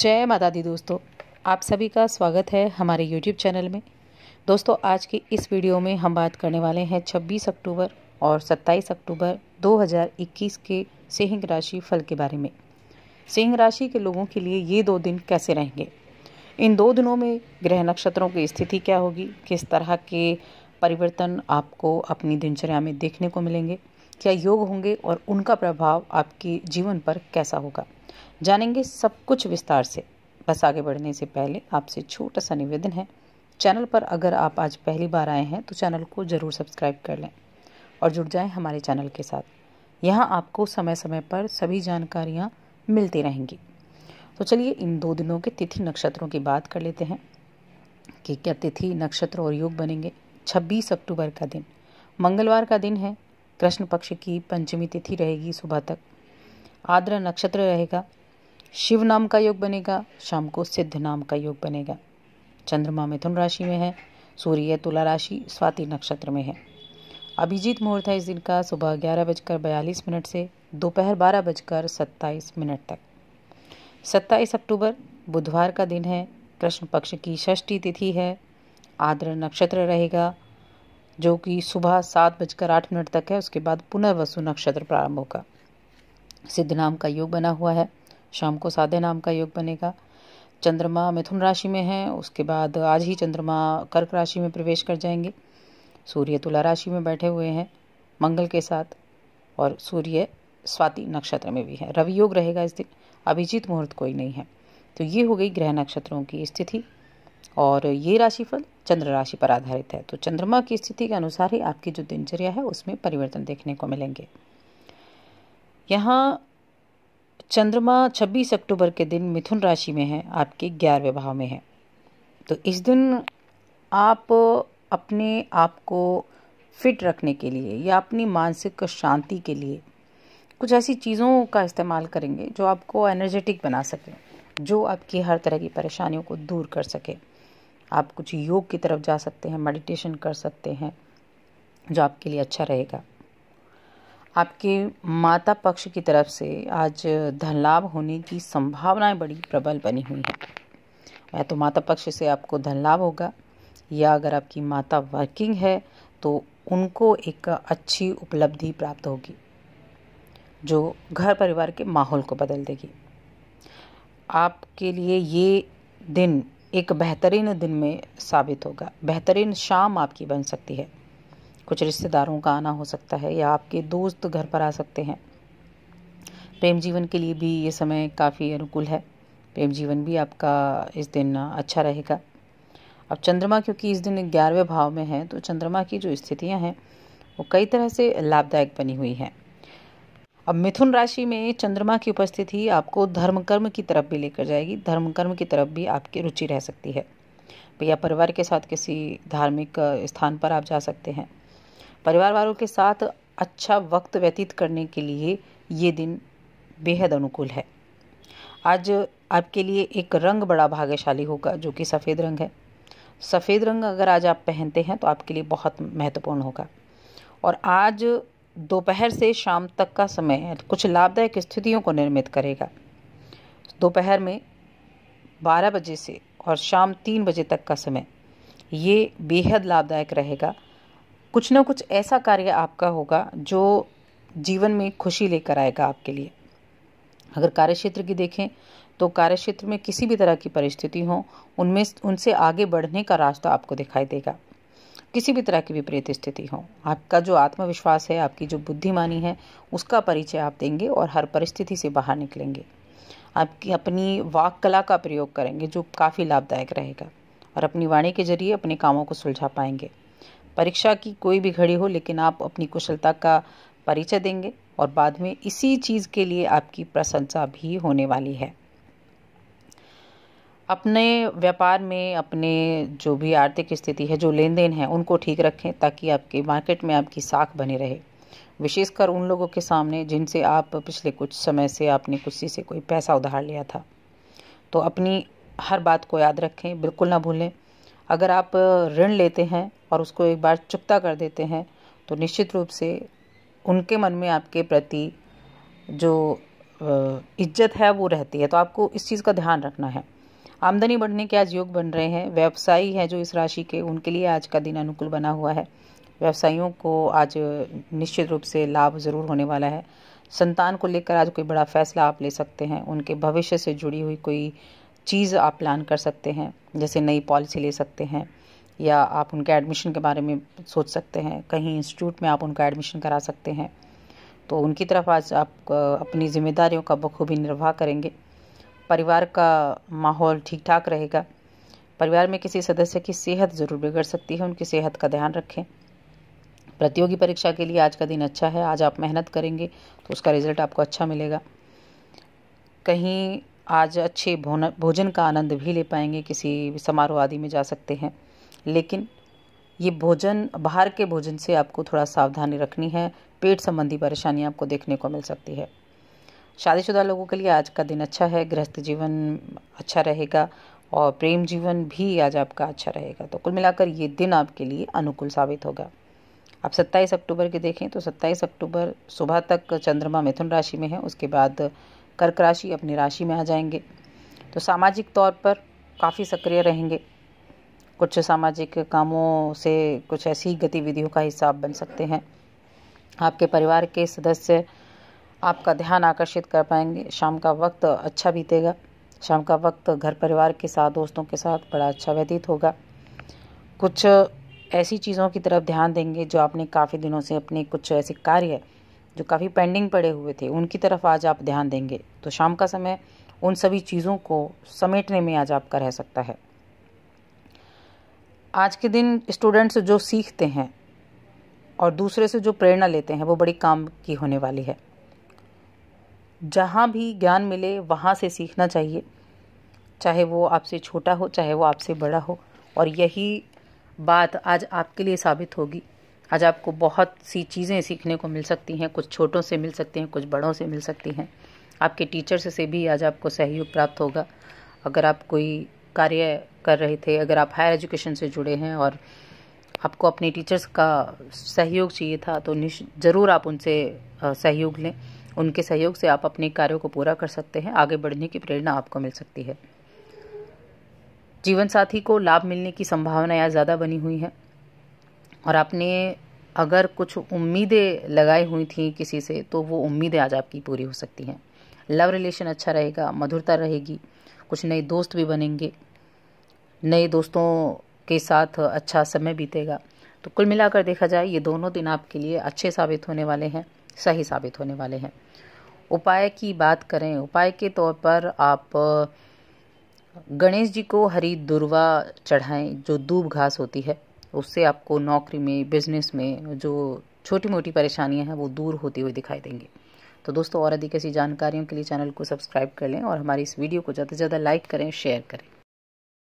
जय माता दी दोस्तों आप सभी का स्वागत है हमारे यूट्यूब चैनल में दोस्तों आज की इस वीडियो में हम बात करने वाले हैं 26 अक्टूबर और 27 अक्टूबर 2021 के सिंह राशि फल के बारे में सिंह राशि के लोगों के लिए ये दो दिन कैसे रहेंगे इन दो दिनों में ग्रह नक्षत्रों की स्थिति क्या होगी किस तरह के परिवर्तन आपको अपनी दिनचर्या में देखने को मिलेंगे क्या योग होंगे और उनका प्रभाव आपके जीवन पर कैसा होगा जानेंगे सब कुछ विस्तार से बस आगे बढ़ने से पहले आपसे छोटा सा निवेदन है चैनल पर अगर आप आज पहली बार आए हैं तो चैनल को ज़रूर सब्सक्राइब कर लें और जुड़ जाएं हमारे चैनल के साथ यहाँ आपको समय समय पर सभी जानकारियाँ मिलती रहेंगी तो चलिए इन दो दिनों के तिथि नक्षत्रों की बात कर लेते हैं कि क्या तिथि नक्षत्र और योग बनेंगे 26 अक्टूबर का दिन मंगलवार का दिन है कृष्ण पक्ष की पंचमी तिथि रहेगी सुबह तक आर्द्र नक्षत्र रहेगा शिव नाम का योग बनेगा शाम को सिद्ध नाम का योग बनेगा चंद्रमा मिथुन राशि में है सूर्य तुला राशि स्वाति नक्षत्र में है अभिजीत मुहूर्त है इस दिन का सुबह ग्यारह बजकर बयालीस मिनट से दोपहर बारह बजकर सत्ताईस मिनट तक सत्ताईस अक्टूबर बुधवार का दिन है कृष्ण पक्ष की षष्ठी तिथि है आर्द्र नक्षत्र रहेगा जो कि सुबह सात बजकर आठ मिनट तक है उसके बाद पुनर्वसु नक्षत्र प्रारंभ होगा सिद्ध नाम का योग बना हुआ है शाम को साधे नाम का योग बनेगा चंद्रमा मिथुन राशि में है उसके बाद आज ही चंद्रमा कर्क राशि में प्रवेश कर जाएंगे सूर्य तुला राशि में बैठे हुए हैं मंगल के साथ और सूर्य स्वाति नक्षत्र में भी है रवि योग रहेगा इस दिन अभिजीत मुहूर्त कोई नहीं है तो ये हो गई ग्रह नक्षत्रों की स्थिति और ये राशिफल चंद्र राशि पर आधारित है तो चंद्रमा की स्थिति के अनुसार ही आपकी जो दिनचर्या है उसमें परिवर्तन देखने को मिलेंगे यहाँ चंद्रमा 26 अक्टूबर के दिन मिथुन राशि में है आपके ग्यारहवें भाव में है तो इस दिन आप अपने आप को फिट रखने के लिए या अपनी मानसिक शांति के लिए कुछ ऐसी चीज़ों का इस्तेमाल करेंगे जो आपको एनर्जेटिक बना सकें जो आपकी हर तरह की परेशानियों को दूर कर सके आप कुछ योग की तरफ जा सकते हैं मेडिटेशन कर सकते हैं जो आपके लिए अच्छा रहेगा आपके माता पक्ष की तरफ से आज धन लाभ होने की संभावनाएं बड़ी प्रबल बनी हुई हैं या तो माता पक्ष से आपको धन लाभ होगा या अगर आपकी माता वर्किंग है तो उनको एक अच्छी उपलब्धि प्राप्त होगी जो घर परिवार के माहौल को बदल देगी आपके लिए ये दिन एक बेहतरीन दिन में साबित होगा बेहतरीन शाम आपकी बन सकती है कुछ रिश्तेदारों का आना हो सकता है या आपके दोस्त घर पर आ सकते हैं प्रेम जीवन के लिए भी ये समय काफ़ी अनुकूल है प्रेम जीवन भी आपका इस दिन अच्छा रहेगा अब चंद्रमा क्योंकि इस दिन ग्यारहवें भाव में है तो चंद्रमा की जो स्थितियां हैं वो कई तरह से लाभदायक बनी हुई हैं अब मिथुन राशि में चंद्रमा की उपस्थिति आपको धर्म कर्म की तरफ भी लेकर जाएगी धर्म कर्म की तरफ भी आपकी रुचि रह सकती है भैया परिवार के साथ किसी धार्मिक स्थान पर आप जा सकते हैं परिवार वालों के साथ अच्छा वक्त व्यतीत करने के लिए ये दिन बेहद अनुकूल है आज आपके लिए एक रंग बड़ा भाग्यशाली होगा जो कि सफ़ेद रंग है सफ़ेद रंग अगर आज आप पहनते हैं तो आपके लिए बहुत महत्वपूर्ण होगा और आज दोपहर से शाम तक का समय कुछ लाभदायक स्थितियों को निर्मित करेगा दोपहर में 12 बजे से और शाम 3 बजे तक का समय ये बेहद लाभदायक रहेगा कुछ ना कुछ ऐसा कार्य आपका होगा जो जीवन में खुशी लेकर आएगा आपके लिए अगर कार्यक्षेत्र की देखें तो कार्यक्षेत्र में किसी भी तरह की परिस्थिति हो उनमें उनसे आगे बढ़ने का रास्ता आपको दिखाई देगा किसी भी तरह की विपरीत स्थिति हो आपका जो आत्मविश्वास है आपकी जो बुद्धिमानी है उसका परिचय आप देंगे और हर परिस्थिति से बाहर निकलेंगे आपकी अपनी वाक कला का प्रयोग करेंगे जो काफ़ी लाभदायक रहेगा और अपनी वाणी के जरिए अपने कामों को सुलझा पाएंगे परीक्षा की कोई भी घड़ी हो लेकिन आप अपनी कुशलता का परिचय देंगे और बाद में इसी चीज़ के लिए आपकी प्रशंसा भी होने वाली है अपने व्यापार में अपने जो भी आर्थिक स्थिति है जो लेन देन है उनको ठीक रखें ताकि आपके मार्केट में आपकी साख बनी रहे विशेषकर उन लोगों के सामने जिनसे आप पिछले कुछ समय से आपने किसी से कोई पैसा उधार लिया था तो अपनी हर बात को याद रखें बिल्कुल ना भूलें अगर आप ऋण लेते हैं और उसको एक बार चुकता कर देते हैं तो निश्चित रूप से उनके मन में आपके प्रति जो इज्जत है वो रहती है तो आपको इस चीज़ का ध्यान रखना है आमदनी बढ़ने के आज योग बन रहे हैं व्यवसायी हैं जो इस राशि के उनके लिए आज का दिन अनुकूल बना हुआ है व्यवसायियों को आज निश्चित रूप से लाभ ज़रूर होने वाला है संतान को लेकर आज कोई बड़ा फैसला आप ले सकते हैं उनके भविष्य से जुड़ी हुई कोई चीज़ आप प्लान कर सकते हैं जैसे नई पॉलिसी ले सकते हैं या आप उनके एडमिशन के बारे में सोच सकते हैं कहीं इंस्टीट्यूट में आप उनका एडमिशन करा सकते हैं तो उनकी तरफ आज आप अपनी जिम्मेदारियों का बखूबी निर्वाह करेंगे परिवार का माहौल ठीक ठाक रहेगा परिवार में किसी सदस्य की सेहत ज़रूर बिगड़ सकती है उनकी सेहत का ध्यान रखें प्रतियोगी परीक्षा के लिए आज का दिन अच्छा है आज आप मेहनत करेंगे तो उसका रिजल्ट आपको अच्छा मिलेगा कहीं आज अच्छे भोजन का आनंद भी ले पाएंगे किसी समारोह आदि में जा सकते हैं लेकिन ये भोजन बाहर के भोजन से आपको थोड़ा सावधानी रखनी है पेट संबंधी परेशानियाँ आपको देखने को मिल सकती है शादीशुदा लोगों के लिए आज का दिन अच्छा है गृहस्थ जीवन अच्छा रहेगा और प्रेम जीवन भी आज आपका अच्छा रहेगा तो कुल मिलाकर ये दिन आपके लिए अनुकूल साबित होगा आप 27 अक्टूबर के देखें तो 27 अक्टूबर सुबह तक चंद्रमा मिथुन राशि में है उसके बाद कर्क राशि अपनी राशि में आ जाएंगे तो सामाजिक तौर पर काफ़ी सक्रिय रहेंगे कुछ सामाजिक कामों से कुछ ऐसी गतिविधियों का हिस्सा बन सकते हैं आपके परिवार के सदस्य आपका ध्यान आकर्षित कर पाएंगे शाम का वक्त अच्छा बीतेगा शाम का वक्त घर परिवार के साथ दोस्तों के साथ बड़ा अच्छा व्यतीत होगा कुछ ऐसी चीज़ों की तरफ ध्यान देंगे जो आपने काफ़ी दिनों से अपने कुछ ऐसे कार्य जो काफ़ी पेंडिंग पड़े हुए थे उनकी तरफ आज आप ध्यान देंगे तो शाम का समय उन सभी चीज़ों को समेटने में आज आपका रह सकता है आज के दिन स्टूडेंट्स जो सीखते हैं और दूसरे से जो प्रेरणा लेते हैं वो बड़ी काम की होने वाली है जहाँ भी ज्ञान मिले वहाँ से सीखना चाहिए चाहे वो आपसे छोटा हो चाहे वो आपसे बड़ा हो और यही बात आज आपके लिए साबित होगी आज आपको बहुत सी चीज़ें सीखने को मिल सकती हैं कुछ छोटों से मिल सकती हैं कुछ बड़ों से मिल सकती हैं आपके टीचर्स से भी आज आपको सहयोग प्राप्त होगा अगर आप कोई कार्य कर रहे थे अगर आप हायर एजुकेशन से जुड़े हैं और आपको अपने टीचर्स का सहयोग चाहिए था तो ज़रूर आप उनसे सहयोग लें उनके सहयोग से आप अपने कार्यों को पूरा कर सकते हैं आगे बढ़ने की प्रेरणा आपको मिल सकती है जीवन साथी को लाभ मिलने की संभावनाएँ ज़्यादा बनी हुई हैं और आपने अगर कुछ उम्मीदें लगाई हुई थी किसी से तो वो उम्मीदें आज आपकी पूरी हो सकती हैं लव रिलेशन अच्छा रहेगा मधुरता रहेगी कुछ नए दोस्त भी बनेंगे नए दोस्तों के साथ अच्छा समय बीतेगा तो कुल मिलाकर देखा जाए ये दोनों दिन आपके लिए अच्छे साबित होने वाले हैं सही साबित होने वाले हैं उपाय की बात करें उपाय के तौर पर आप गणेश जी को हरी दुर्वा चढ़ाएं जो दूब घास होती है उससे आपको नौकरी में बिजनेस में जो छोटी मोटी परेशानियां हैं वो दूर होती हुई दिखाई देंगी तो दोस्तों और अधिक ऐसी जानकारियों के लिए चैनल को सब्सक्राइब कर लें और हमारी इस वीडियो को ज़्यादा से ज़्यादा लाइक करें शेयर करें